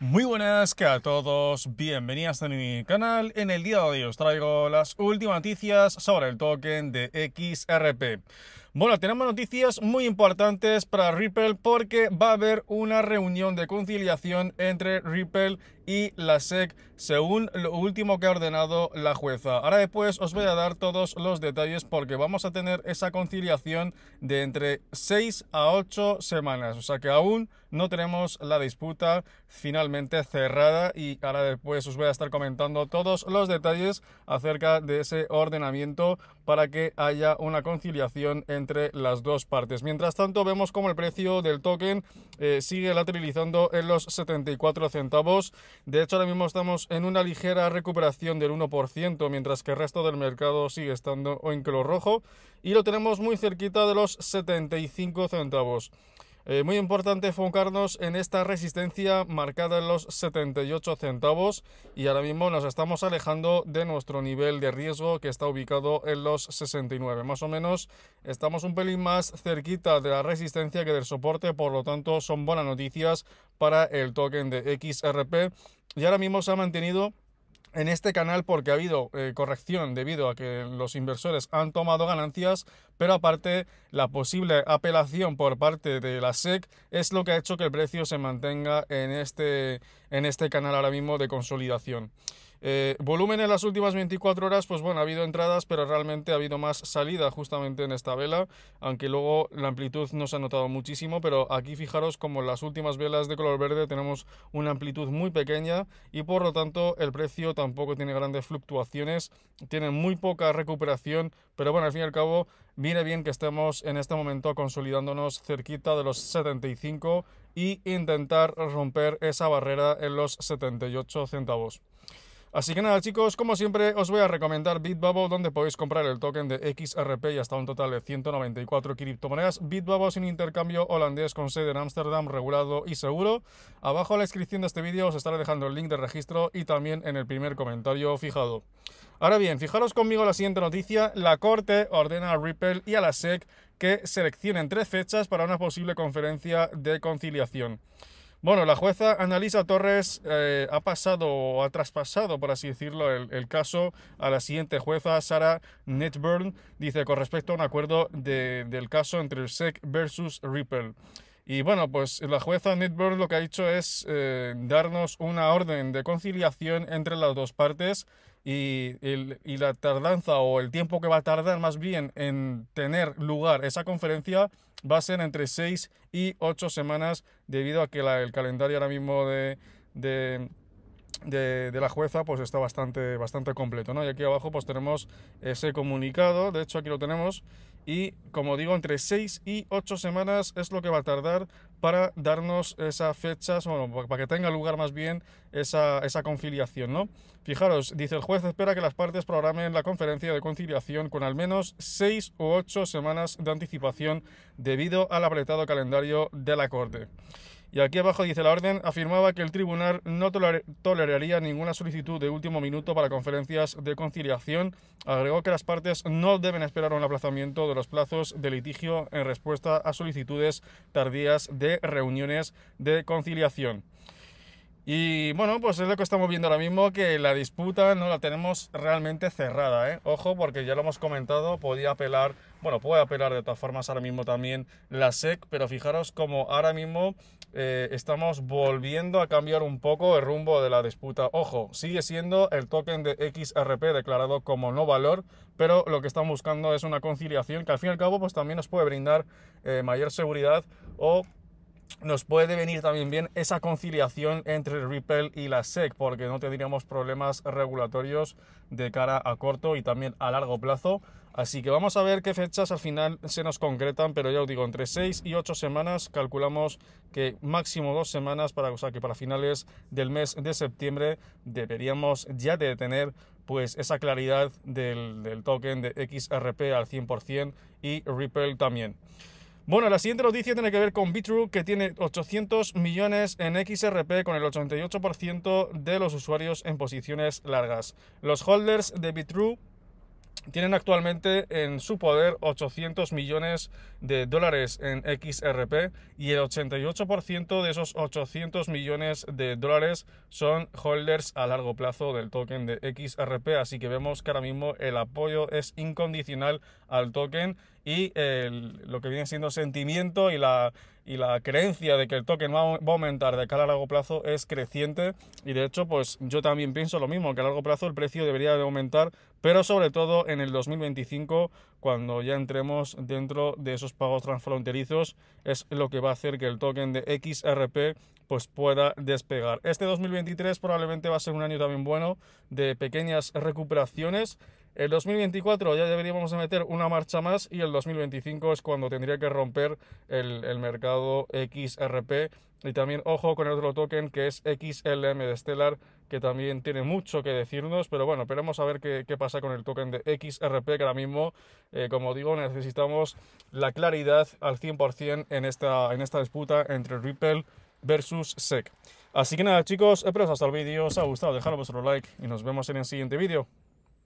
Muy buenas que a todos, bienvenidas a mi canal. En el día de hoy os traigo las últimas noticias sobre el token de XRP. Bueno, tenemos noticias muy importantes para Ripple porque va a haber una reunión de conciliación entre Ripple y la SEC según lo último que ha ordenado la jueza. Ahora después os voy a dar todos los detalles porque vamos a tener esa conciliación de entre 6 a 8 semanas, o sea que aún no tenemos la disputa finalmente cerrada y ahora después os voy a estar comentando todos los detalles acerca de ese ordenamiento para que haya una conciliación entre las dos partes. Mientras tanto vemos como el precio del token eh, sigue lateralizando en los 74 centavos. De hecho ahora mismo estamos en una ligera recuperación del 1% mientras que el resto del mercado sigue estando en color rojo y lo tenemos muy cerquita de los 75 centavos. Eh, muy importante enfocarnos en esta resistencia marcada en los 78 centavos y ahora mismo nos estamos alejando de nuestro nivel de riesgo que está ubicado en los 69. Más o menos estamos un pelín más cerquita de la resistencia que del soporte, por lo tanto son buenas noticias para el token de XRP y ahora mismo se ha mantenido en este canal porque ha habido eh, corrección debido a que los inversores han tomado ganancias, pero aparte la posible apelación por parte de la SEC es lo que ha hecho que el precio se mantenga en este, en este canal ahora mismo de consolidación. Eh, volumen en las últimas 24 horas, pues bueno, ha habido entradas, pero realmente ha habido más salida justamente en esta vela, aunque luego la amplitud no se ha notado muchísimo, pero aquí fijaros como en las últimas velas de color verde tenemos una amplitud muy pequeña y por lo tanto el precio tampoco tiene grandes fluctuaciones, tiene muy poca recuperación, pero bueno, al fin y al cabo viene bien que estemos en este momento consolidándonos cerquita de los 75 y intentar romper esa barrera en los 78 centavos. Así que nada chicos, como siempre os voy a recomendar Bitbubble donde podéis comprar el token de XRP y hasta un total de 194 criptomonedas. Bitbubble es un intercambio holandés con sede en Ámsterdam regulado y seguro. Abajo en la descripción de este vídeo os estaré dejando el link de registro y también en el primer comentario fijado. Ahora bien, fijaros conmigo la siguiente noticia. La Corte ordena a Ripple y a la SEC que seleccionen tres fechas para una posible conferencia de conciliación. Bueno, la jueza Analisa Torres eh, ha pasado o ha traspasado, por así decirlo, el, caso a la siguiente jueza, Sara Netburn, dice con respecto a un acuerdo del caso entre el SEC versus Ripple. Y bueno, pues la jueza Netburn lo que ha hecho es eh, darnos una orden de conciliación entre las dos partes y, el, la tardanza o el tiempo que va a tardar más bien en tener lugar esa conferencia va a ser entre 6 y 8 semanas debido a que el calendario ahora mismo de, de, la jueza pues está bastante, bastante completo. ¿no? Y aquí abajo pues tenemos ese comunicado, de hecho aquí lo tenemos, y como digo, entre seis y ocho semanas es lo que va a tardar para darnos esas fechas, bueno, para que tenga lugar más bien esa, conciliación, ¿no? Fijaros, dice el juez espera que las partes programen la conferencia de conciliación con al menos seis o ocho semanas de anticipación debido al apretado calendario de la Corte. Y aquí abajo dice, la orden afirmaba que el tribunal no toleraría ninguna solicitud de último minuto para conferencias de conciliación. Agregó que las partes no deben esperar un aplazamiento de los plazos de litigio en respuesta a solicitudes tardías de reuniones de conciliación. Y bueno, pues es lo que estamos viendo ahora mismo, que la disputa no la tenemos realmente cerrada, ¿eh? Ojo, porque ya lo hemos comentado, podía apelar, bueno, puede apelar de todas formas ahora mismo también la SEC, pero fijaros como ahora mismo eh, estamos volviendo a cambiar un poco el rumbo de la disputa. Ojo, sigue siendo el token de XRP declarado como no valor, pero lo que están buscando es una conciliación que al fin y al cabo pues, también nos puede brindar eh, mayor seguridad o nos puede venir también bien esa conciliación entre Ripple y la SEC, porque no tendríamos problemas regulatorios de cara a corto y también a largo plazo. Así que vamos a ver qué fechas al final se nos concretan, pero ya os digo, entre 6 y 8 semanas calculamos que máximo dos semanas, para, o que para finales del mes de septiembre deberíamos ya de tener pues esa claridad del, del token de XRP al 100% y Ripple también. Bueno, la siguiente noticia tiene que ver con Bitrue, que tiene 800 millones en XRP con el 88% de los usuarios en posiciones largas. Los holders de Bitrue tienen actualmente en su poder 800 millones de dólares en XRP y el 88% de esos 800 millones de dólares son holders a largo plazo del token de XRP. Así que vemos que ahora mismo el apoyo es incondicional al token y lo que viene siendo sentimiento y la, y la creencia de que el token va, a aumentar de cara a largo plazo es creciente y de hecho pues yo también pienso lo mismo, que a largo plazo el precio debería de aumentar, pero sobre todo en el 2025 cuando ya entremos dentro de esos pagos transfronterizos es lo que va a hacer que el token de XRP pues pueda despegar. Este 2023 probablemente va a ser un año también bueno de pequeñas recuperaciones. El 2024 ya deberíamos meter una marcha más y el 2025 es cuando tendría que romper el, mercado XRP. Y también ojo con el otro token que es XLM de Stellar, que también tiene mucho que decirnos, pero bueno, esperemos a ver qué, pasa con el token de XRP, que ahora mismo, eh, como digo, necesitamos la claridad al 100% en esta, en esta disputa entre Ripple versus SEC. Así que nada chicos, espero que os haya el vídeo, os ha gustado, dejad vuestro like y nos vemos en el siguiente vídeo.